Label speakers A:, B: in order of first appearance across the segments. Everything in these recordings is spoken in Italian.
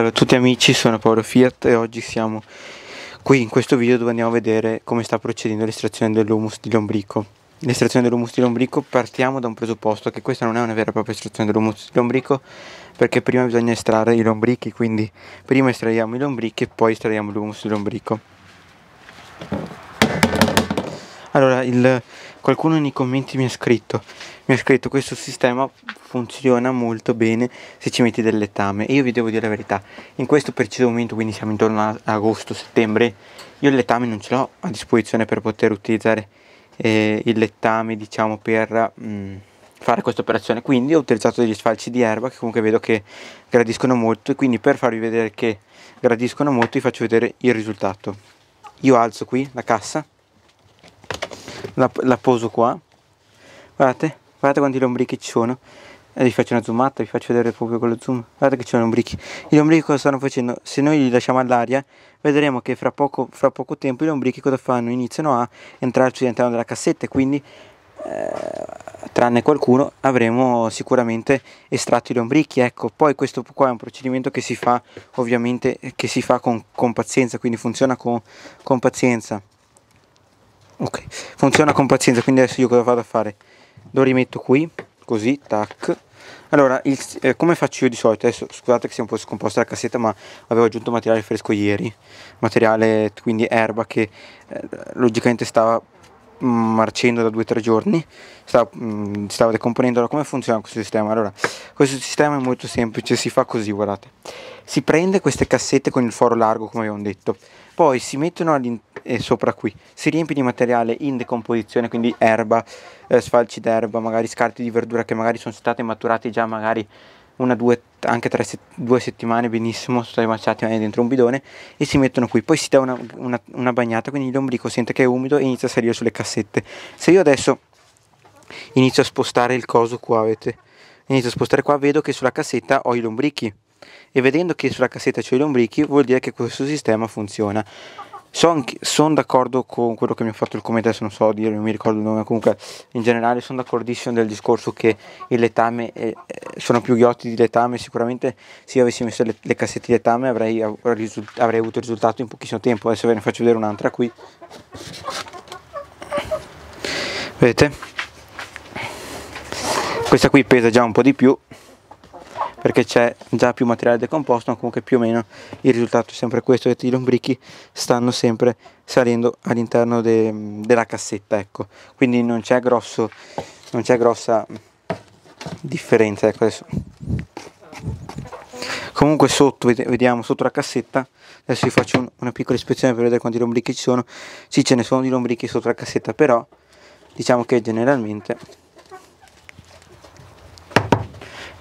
A: Salve a tutti amici, sono Paolo Fiat e oggi siamo qui in questo video dove andiamo a vedere come sta procedendo l'estrazione dell'humus di lombrico. L'estrazione dell'humus di lombrico partiamo da un presupposto che questa non è una vera e propria estrazione dell'humus di lombrico perché prima bisogna estrarre i lombrichi, quindi prima estraiamo i lombrichi e poi estraiamo l'humus di lombrico. Allora, il qualcuno nei commenti mi ha scritto mi ha scritto questo sistema funziona molto bene se ci metti del lettame e io vi devo dire la verità in questo preciso momento quindi siamo intorno a agosto settembre io il lettame non ce l'ho a disposizione per poter utilizzare eh, il lettame diciamo per mh, mm, fare questa operazione quindi ho utilizzato degli sfalci di erba che comunque vedo che gradiscono molto e quindi per farvi vedere che gradiscono molto vi faccio vedere il risultato io alzo qui la cassa la, la poso qua guardate guardate quanti lombrichi ci sono e eh, vi faccio una zoomata, vi faccio vedere proprio con lo zoom. Guardate che ci sono i lombrichi. I lombrichi cosa stanno facendo? Se noi li lasciamo all'aria, vedremo che fra poco, fra poco, tempo i lombrichi cosa fanno? Iniziano a entrarci all'interno della cassetta e quindi, eh, tranne qualcuno, avremo sicuramente estratto i lombrichi. Ecco, poi questo qua è un procedimento che si fa ovviamente che si fa con, con pazienza, quindi funziona con, con pazienza ok funziona con pazienza quindi adesso io cosa vado a fare lo rimetto qui così tac allora il, eh, come faccio io di solito adesso scusate che si è un po' scomposta la cassetta ma avevo aggiunto materiale fresco ieri materiale quindi erba che eh, logicamente stava mm, marcendo da 2-3 giorni stava, mh, mm, stava decomponendo allora come funziona questo sistema allora questo sistema è molto semplice si fa così guardate si prende queste cassette con il foro largo come abbiamo detto poi si mettono eh, sopra qui, si riempie di materiale in decomposizione, quindi erba, eh, sfalci d'erba, magari scarti di verdura che magari sono state maturate già magari una, due, anche tre, due settimane benissimo, sono stati maciati dentro un bidone e si mettono qui, poi si dà una, una, una bagnata, quindi l'ombrico sente che è umido e inizia a salire sulle cassette. Se io adesso inizio a spostare il coso qua, vedete, inizio a spostare qua, vedo che sulla cassetta ho i lombrichi e vedendo che sulla cassetta c'è i lombrichi vuol dire che questo sistema funziona. Sono son d'accordo con quello che mi ha fatto il commento, adesso non so dire, non mi ricordo il nome, comunque in generale sono d'accordissimo del discorso che il letame, eh, sono più ghiotti di letame, sicuramente se io avessi messo le, le cassette di letame avrei, avrei avuto il risultato in pochissimo tempo, adesso ve ne faccio vedere un'altra qui. Vedete? Questa qui pesa già un po' di più, perché c'è già più materiale decomposto ma comunque più o meno il risultato è sempre questo vedete i lombrichi stanno sempre salendo all'interno de, della cassetta ecco quindi non c'è grosso non c'è grossa differenza ecco adesso comunque sotto vediamo sotto la cassetta adesso vi faccio un, una piccola ispezione per vedere quanti lombrichi ci sono sì ce ne sono di lombrichi sotto la cassetta però diciamo che generalmente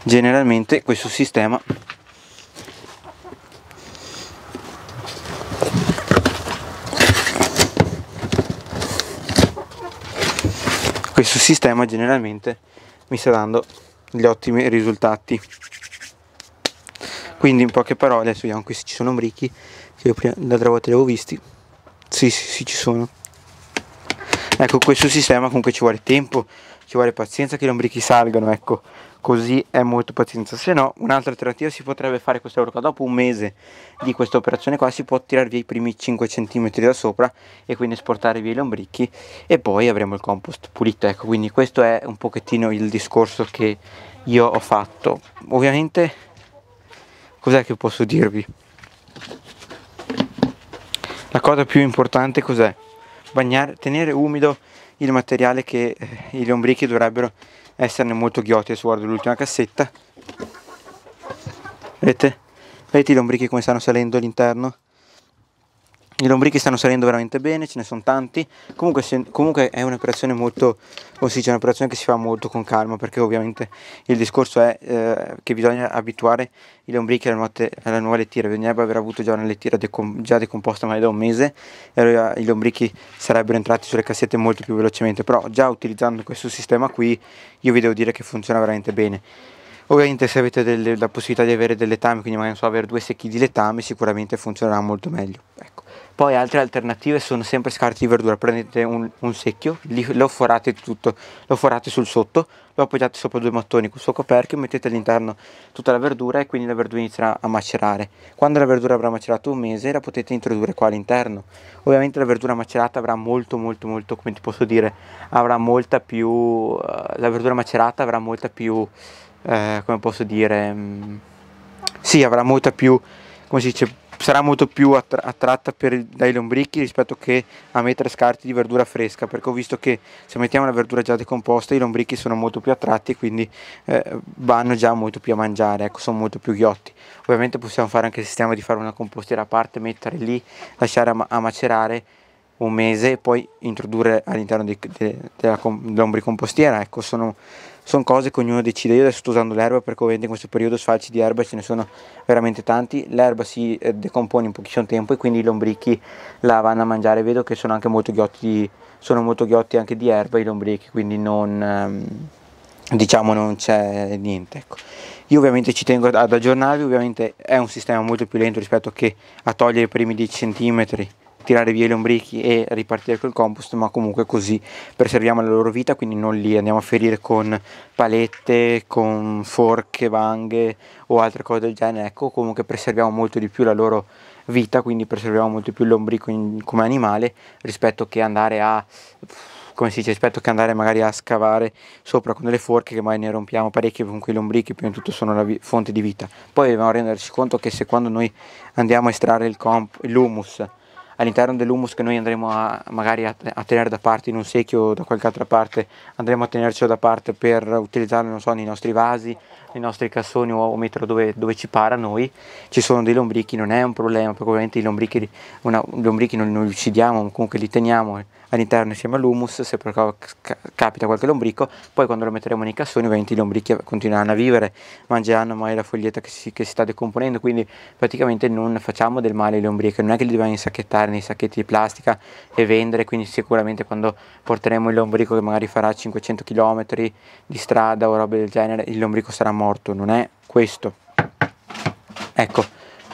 A: generalmente questo sistema questo sistema generalmente mi sta dando gli ottimi risultati quindi in poche parole adesso vediamo qui se ci sono ombrichi che io prima, l'altra volta li avevo visti sì sì sì ci sono ecco questo sistema comunque ci vuole tempo ci vuole pazienza che i lombrichi salgano, ecco, così è molto pazienza. Se no, un'altra alternativa si potrebbe fare questa cosa dopo un mese di questa operazione qua si può tirare via i primi 5 cm da sopra e quindi esportare via i lombrichi e poi avremo il compost pulito, ecco, quindi questo è un pochettino il discorso che io ho fatto. Ovviamente cos'è che posso dirvi? La cosa più importante cos'è? Bagnare, tenere umido il materiale che eh, i lombrichi dovrebbero esserne molto ghiotti su guardo l'ultima cassetta vedete? vedete i lombrichi come stanno salendo all'interno? I lombrichi stanno salendo veramente bene, ce ne sono tanti. Comunque, se, comunque è un'operazione molto, ossia è un'operazione che si fa molto con calma perché ovviamente il discorso è eh, che bisogna abituare i lombrichi alla, nuote, alla nuova lettiera. Bisognerebbe aver avuto già una lettiera decom già decomposta mai da un mese e allora i lombrichi sarebbero entrati sulle cassette molto più velocemente. Però già utilizzando questo sistema qui io vi devo dire che funziona veramente bene. Ovviamente se avete delle, la possibilità di avere del letame, quindi magari non so, avere due secchi di letame, sicuramente funzionerà molto meglio. Ecco. Poi altre alternative sono sempre scarti di verdura, prendete un, un secchio, li, lo forate tutto, lo forate sul sotto, lo appoggiate sopra due mattoni col suo coperchio, mettete all'interno tutta la verdura e quindi la verdura inizierà a macerare. Quando la verdura avrà macerato un mese la potete introdurre qua all'interno. Ovviamente la verdura macerata avrà molto molto molto, come ti posso dire, avrà molta più, uh, la verdura macerata avrà molta più eh, come posso dire, mh, mm, sì, avrà molta più, come si dice, sarà molto più attra attratta per, dai lombricchi rispetto che a mettere scarti di verdura fresca, perché ho visto che se mettiamo la verdura già decomposta i lombricchi sono molto più attratti e quindi eh, vanno già molto più a mangiare, ecco, sono molto più ghiotti. Ovviamente possiamo fare anche il sistema di fare una compostiera a parte, mettere lì, lasciare a, ma a macerare un mese e poi introdurre all'interno della de, de, de lombricompostiera, ecco, sono sono cose che ognuno decide. Io adesso sto usando l'erba perché ovviamente in questo periodo sfalci di erba ce ne sono veramente tanti. L'erba si eh, decompone in pochissimo tempo e quindi i lombrichi la vanno a mangiare. Vedo che sono anche molto ghiotti, sono molto ghiotti anche di erba i lombrichi, quindi non, ehm, diciamo non c'è niente. Ecco. Io ovviamente ci tengo ad aggiornarvi, ovviamente è un sistema molto più lento rispetto che a togliere i primi 10 cm tirare via i lombrichi e ripartire col compost ma comunque così preserviamo la loro vita quindi non li andiamo a ferire con palette con forche vanghe o altre cose del genere ecco comunque preserviamo molto di più la loro vita quindi preserviamo molto di più il lombrico in, come animale rispetto che andare a come si dice, rispetto che andare magari a scavare sopra con delle forche che mai ne rompiamo parecchie, comunque i lombrichi prima di tutto sono la vi- fonte di vita. Poi dobbiamo renderci conto che se quando noi andiamo a estrarre il comp- l'humus all'interno dell'humus che noi andremo a, magari a, a, tenere da parte in un secchio o da qualche altra parte, andremo a tenercelo da parte per utilizzarlo so, nei nostri vasi, nei nostri cassoni o, o metterlo dove, dove, ci para noi. Ci sono dei lombrichi, non è un problema, perché ovviamente i lombrichi, una, lombrichi non, non, li uccidiamo, comunque li teniamo eh all'interno insieme all'humus se per caso capita qualche lombrico poi quando lo metteremo nei cassoni ovviamente i lombrichi continueranno a vivere mangeranno mai la foglietta che si, che si, sta decomponendo quindi praticamente non facciamo del male ai lombrichi non è che li dobbiamo insacchettare nei sacchetti di plastica e vendere quindi sicuramente quando porteremo il lombrico che magari farà 500 km di strada o robe del genere il lombrico sarà morto non è questo ecco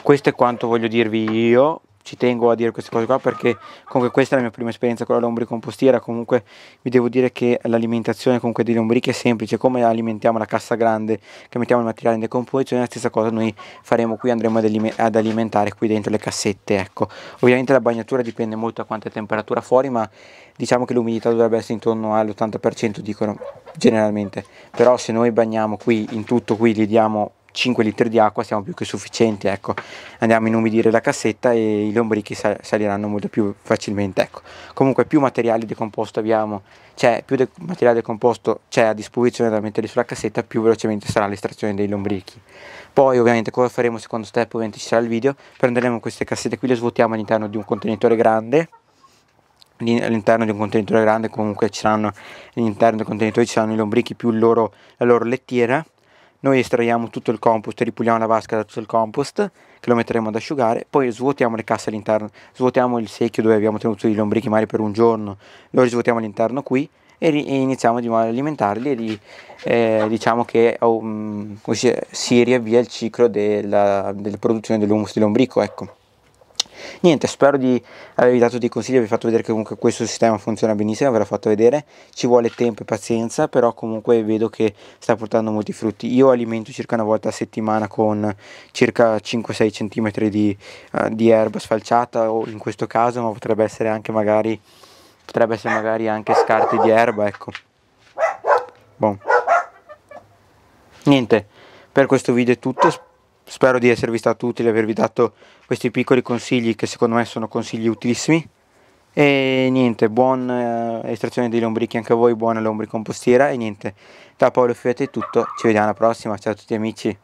A: questo è quanto voglio dirvi io ci tengo a dire queste cose qua perché comunque questa è la mia prima esperienza con la lombricompostiera, comunque vi devo dire che l'alimentazione comunque dei lombrichi è semplice, come alimentiamo la cassa grande che mettiamo il materiale in decomposizione, la stessa cosa noi faremo qui, andremo ad, alimentare qui dentro le cassette, ecco. Ovviamente la bagnatura dipende molto da quanta è temperatura fuori, ma diciamo che l'umidità dovrebbe essere intorno all'80% dicono generalmente, però se noi bagniamo qui in tutto qui gli diamo 5 litri di acqua siamo più che sufficienti, ecco. Andiamo a inumidire la cassetta e i lombrichi sal saliranno molto più facilmente, ecco. Comunque più materiale decomposto abbiamo, cioè più de materiale decomposto c'è a disposizione da mettere sulla cassetta, più velocemente sarà l'estrazione dei lombrichi. Poi ovviamente cosa faremo secondo step, ovviamente ci sarà il video, prenderemo queste cassette qui, le svuotiamo all'interno di un contenitore grande, all'interno di un contenitore grande comunque ci saranno all'interno del contenitore ci saranno i lombrichi più loro, la loro lettiera noi estraiamo tutto il compost, ripuliamo la vasca da tutto il compost, che lo metteremo ad asciugare, poi svuotiamo le casse all'interno, svuotiamo il secchio dove abbiamo tenuto i lombrichi mari per un giorno, lo risvuotiamo all'interno qui e, ri- e iniziamo di nuovo ad alimentarli e di, eh, diciamo che um, si riavvia il ciclo della, della produzione dell'humus di lombrico. Ecco niente spero di avervi dato dei consigli avervi fatto vedere che comunque questo sistema funziona benissimo ve l'ho fatto vedere ci vuole tempo e pazienza però comunque vedo che sta portando molti frutti io alimento circa una volta a settimana con circa 5-6 cm di, uh, di erba sfalciata o in questo caso ma potrebbe essere anche magari potrebbe essere magari anche scarti di erba ecco Bon. Niente, per questo video è tutto. Spero di esservi stato utile, avervi dato questi piccoli consigli che secondo me sono consigli utilissimi. E niente, buona eh, estrazione dei lombrichi anche a voi, buona lombricompostiera e niente, da Paolo Fiat è tutto, ci vediamo alla prossima, ciao a tutti amici.